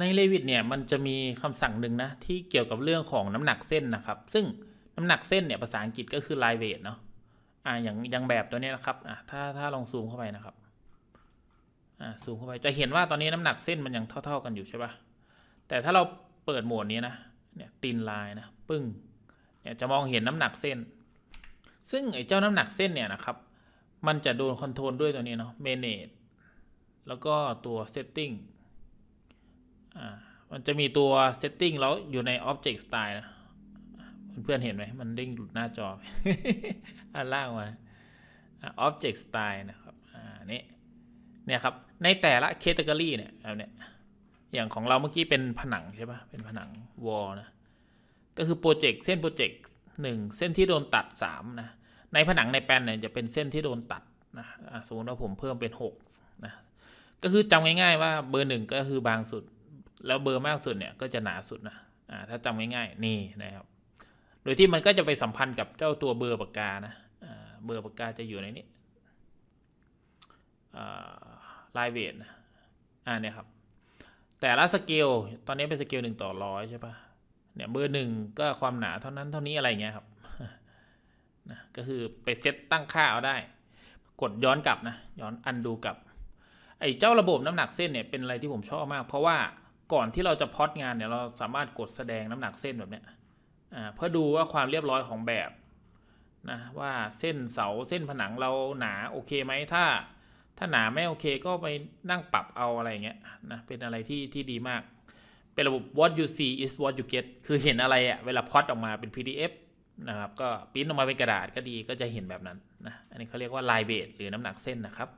ในเลวิตเนี่ยมันจะมีคำสั่งหนึ่งนะที่เกี่ยวกับเรื่องของน้ำหนักเส้นนะครับ ซึ่งน้ำหนักเส้นเนี่ยภาษาอังกฤษก็คือ line weight เนาะอ่าอย่างอย่างแบบตัวนี้นะครับอ่าถ้าถ้าลองซูมเข้าไปนะครับอ่าซูมเข้าไปจะเห็นว่าตอนนี้น้ำหนักเส้นมันยังเท่าๆกันอยู่ใช่ปะ่ะแต่ถ้าเราเปิดโหมดนี้นะเนี่ยตีนลายนะปึ้งเนี่ยจะมองเห็นน้ำหนักเส้น ซึ่งไอ้เจ้าน้ำหนักเส้นเนี่ยนะครับ มันจะโดนคอนโทรลด้วยตัวนี้เนาะเมเนจแล้วก็ตัวเซตติ้งมันจะมีตัว setting แล้วอยู่ใน object style ล์เพื่อนเห็นไหมมันเด้งหลุดหน้าจออันล่างมา object style นะครับอนนี่เนี่ยครับ ในแต่ละ category เนี่ยแบบเนี้ยอย่างของเราเมื่อกี้เป็นผนังใช่ปะ่ะเป็นผนัง wall นะ ก็คือโปรเจกต์เส้นโปรเจกต์หนึ่งเส้นที่โดนตัดสามนะ ในผนังในแปลนเนี่ยจะเป็นเส้นที่โดนตัดนะสมมติว่าผมเพิ่มเป็นหกนะก็คือจำง่าย ๆ ว่าเบอร์หนึ่งก็คือบางสุดแล้ว เบอร์มากสุดเนี่ยก็จะหนาสุดนะ อ่า ถ้าจำง่าย ๆ นี่ นะครับ โดยที่มันก็จะไปสัมพันธ์กับเจ้าตัวเบอร์ปากกานะเบอร์ปากกาจะอยู่ในนี้ลายเวทนะ อ่าเนี่ยครับ แต่ละสเกลตอนนี้เป็นสเกลหนึ่งต่อร้อยใช่ปะเนี่ยเบอร์หนึ่งก็ความหนาเท่านั้นเท่านี้อะไรเงี้ยครับ นะ ก็คือไปเซตตั้งค่าเอาได้ กดย้อนกลับนะ ย้อนอันดูกลับ ไอ้เจ้าระบบน้ำหนักเส้นเนี่ยเป็นอะไรที่ผมชอบมากเพราะว่าก่อนที่เราจะพอดงานเนี่ยเราสามารถกดแสดงน้ำหนักเส้นแบบเนี้ยเพื่อดูว่าความเรียบร้อยของแบบนะว่าเส้นเสาเส้นผนังเราหนาโอเคไหมถ้าถ้าหนาไม่โอเคก็ไปนั่งปรับเอาอะไรเงี้ยนะเป็นอะไรที่ที่ดีมาก เป็นระบบ what you see is what you get คือเห็นอะไรอะเวลาพอดออกมาเป็น PDF นะครับก็พิมพ์ออกมาเป็นกระดาษก็ดีก็จะเห็นแบบนั้นนะอันนี้เขาเรียกว่าลายเบสหรือน้ำหนักเส้นนะครับ